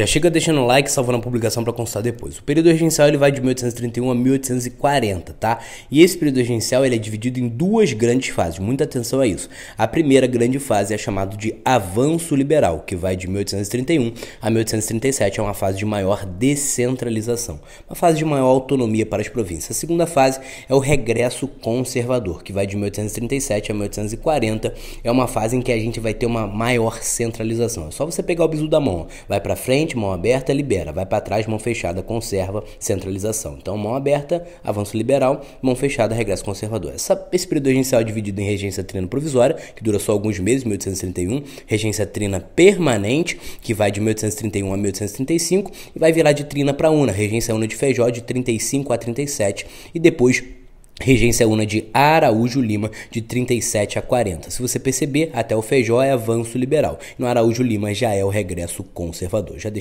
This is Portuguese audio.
já chega deixando o like, salvando a publicação para constar depois. O período regencial ele vai de 1831 a 1840, tá? E esse período regencial ele é dividido em duas grandes fases. Muita atenção a isso. A primeira grande fase é chamada de avanço liberal, que vai de 1831 a 1837, é uma fase de maior descentralização, uma fase de maior autonomia para as províncias. A segunda fase é o regresso conservador, que vai de 1837 a 1840, é uma fase em que a gente vai ter uma maior centralização. É só você pegar o bisu da mão, vai para frente frente, mão aberta, libera. Vai para trás, mão fechada, conserva, centralização. Então, mão aberta, avanço liberal, mão fechada, regresso conservador. Essa, esse período regencial é dividido em regência trina provisória, que dura só alguns meses, 1831, regência trina permanente, que vai de 1831 a 1835, e vai virar de trina para una, regência una de Feijó de 35 a 37, e depois Regência Una de Araújo Lima, de 37 a 40. Se você perceber, até o Feijó é avanço liberal. No Araújo Lima já é o regresso conservador. Já